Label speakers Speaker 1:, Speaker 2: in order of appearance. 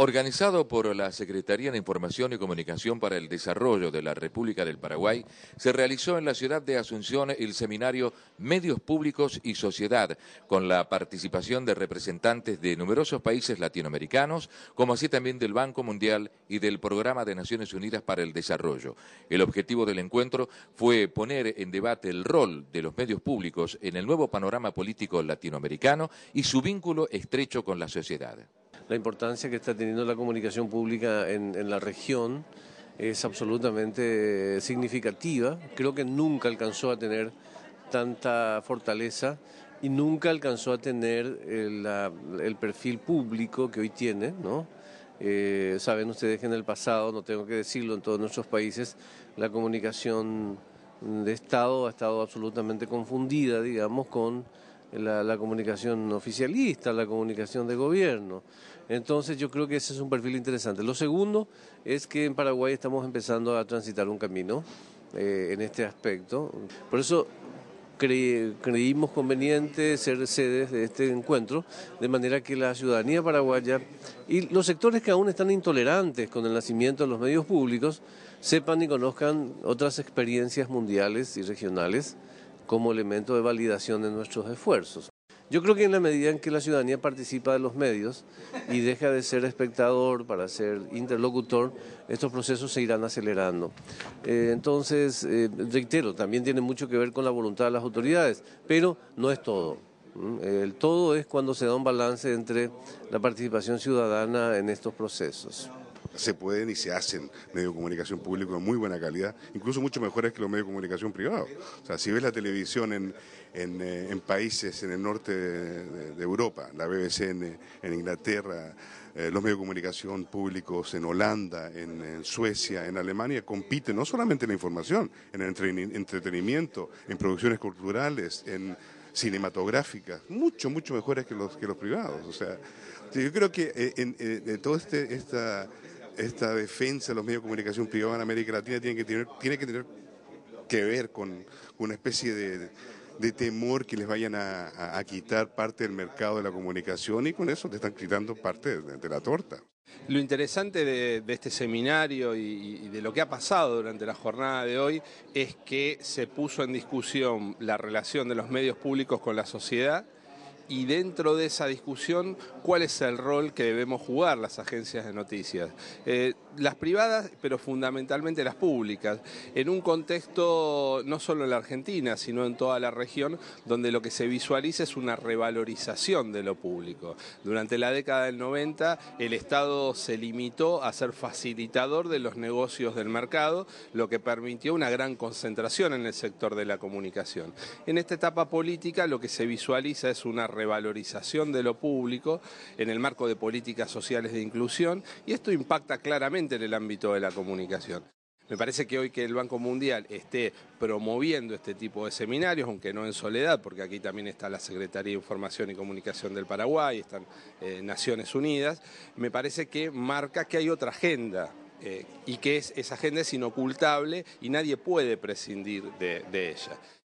Speaker 1: Organizado por la Secretaría de Información y Comunicación para el Desarrollo de la República del Paraguay, se realizó en la ciudad de Asunción el seminario Medios Públicos y Sociedad, con la participación de representantes de numerosos países latinoamericanos, como así también del Banco Mundial y del Programa de Naciones Unidas para el Desarrollo. El objetivo del encuentro fue poner en debate el rol de los medios públicos en el nuevo panorama político latinoamericano y su vínculo estrecho con la sociedad
Speaker 2: la importancia que está teniendo la comunicación pública en, la región es absolutamente significativa. Creo que nunca alcanzó a tener tanta fortaleza y nunca alcanzó a tener el, perfil público que hoy tiene, ¿no? Eh, saben ustedes que en el pasado, no tengo que decirlo, en todos nuestros países la comunicación de Estado ha estado absolutamente confundida, digamos, con la, comunicación oficialista, la comunicación de gobierno. Entonces yo creo que ese es un perfil interesante. Lo segundo es que en Paraguay estamos empezando a transitar un camino eh, en este aspecto. Por eso creímos conveniente ser sedes de este encuentro, de manera que la ciudadanía paraguaya y los sectores que aún están intolerantes con el nacimiento de los medios públicos sepan y conozcan otras experiencias mundiales y regionales como elemento de validación de nuestros esfuerzos. Yo creo que en la medida en que la ciudadanía participa de los medios y deja de ser espectador para ser interlocutor, estos procesos se irán acelerando. Eh, entonces, eh, reitero, también tiene mucho que ver con la voluntad de las autoridades, pero no es todo. El todo es cuando se da un balance entre la participación ciudadana en estos procesos
Speaker 3: se pueden y se hacen medios de comunicación públicos de muy buena calidad, incluso mucho mejores que los medios de comunicación privados. O sea, si ves la televisión en, en, eh, países en el norte de, Europa, la BBC en, Inglaterra, eh, los medios de comunicación públicos en Holanda, en, Suecia, en Alemania, compiten no solamente en la información, en el entretenimiento, en producciones culturales, en cinematográficas, mucho, mucho mejores que los, que los privados. O sea, yo creo que eh, en, todo este, esta, esta defensa de los medios de comunicación privados en América Latina tiene que tener, tiene que, tener que ver con una especie de, temor que les vayan a, quitar parte del mercado de la comunicación y con eso te están quitando parte de, la torta.
Speaker 4: Lo interesante de, este seminario y, de lo que ha pasado durante la jornada de hoy es que se puso en discusión la relación de los medios públicos con la sociedad y dentro de esa discusión, cuál es el rol que debemos jugar las agencias de noticias. Eh, las privadas, pero fundamentalmente las públicas, en un contexto no solo en la Argentina, sino en toda la región, donde lo que se visualiza es una revalorización de lo público. Durante la década del 90, el Estado se limitó a ser facilitador de los negocios del mercado, lo que permitió una gran concentración en el sector de la comunicación. En esta etapa política, lo que se visualiza es una revalorización de lo público en el marco de políticas sociales de inclusión y esto impacta claramente en el ámbito de la comunicación. Me parece que hoy que el Banco Mundial esté promoviendo este tipo de seminarios, aunque no en soledad, porque aquí también está la Secretaría de Información y Comunicación del Paraguay, están eh, Naciones Unidas, me parece que marca que hay otra agenda eh, y que esa agenda es inocultable y nadie puede prescindir de ella.